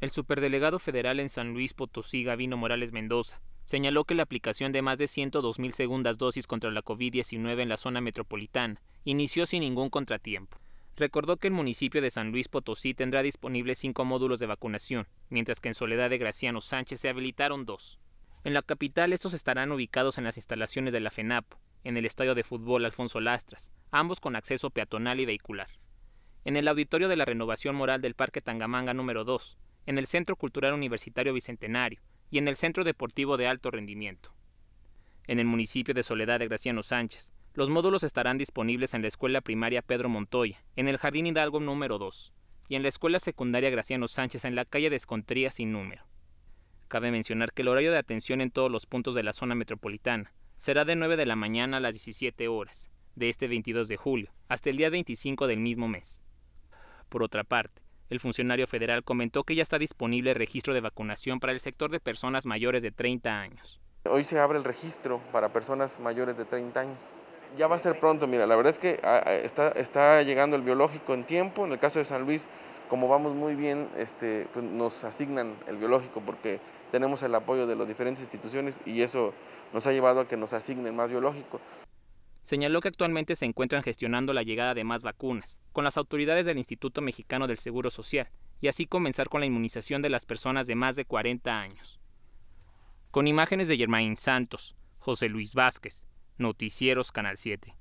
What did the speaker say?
El superdelegado federal en San Luis Potosí, Gavino Morales Mendoza, señaló que la aplicación de más de 102.000 segundas dosis contra la COVID-19 en la zona metropolitana inició sin ningún contratiempo. Recordó que el municipio de San Luis Potosí tendrá disponibles cinco módulos de vacunación, mientras que en Soledad de Graciano Sánchez se habilitaron dos. En la capital estos estarán ubicados en las instalaciones de la FENAPO, en el estadio de fútbol Alfonso Lastras, ambos con acceso peatonal y vehicular. En el auditorio de la renovación moral del Parque Tangamanga número 2, en el Centro Cultural Universitario Bicentenario y en el Centro Deportivo de Alto Rendimiento. En el municipio de Soledad de Graciano Sánchez, los módulos estarán disponibles en la Escuela Primaria Pedro Montoya, en el Jardín Hidalgo número 2, y en la Escuela Secundaria Graciano Sánchez en la calle de Escontría sin número. Cabe mencionar que el horario de atención en todos los puntos de la zona metropolitana será de 9 de la mañana a las 17 horas, de este 22 de julio hasta el día 25 del mismo mes. Por otra parte, el funcionario federal comentó que ya está disponible el registro de vacunación para el sector de personas mayores de 30 años. Hoy se abre el registro para personas mayores de 30 años. Ya va a ser pronto, mira, la verdad es que ah, ah, está, llegando el biológico en tiempo. En el caso de San Luis, como vamos muy bien, este, pues, nos asignan el biológico porque tenemos el apoyo de las diferentes instituciones y eso nos ha llevado a que nos asignen más biológico señaló que actualmente se encuentran gestionando la llegada de más vacunas con las autoridades del Instituto Mexicano del Seguro Social y así comenzar con la inmunización de las personas de más de 40 años. Con imágenes de Germain Santos, José Luis Vázquez, Noticieros Canal 7.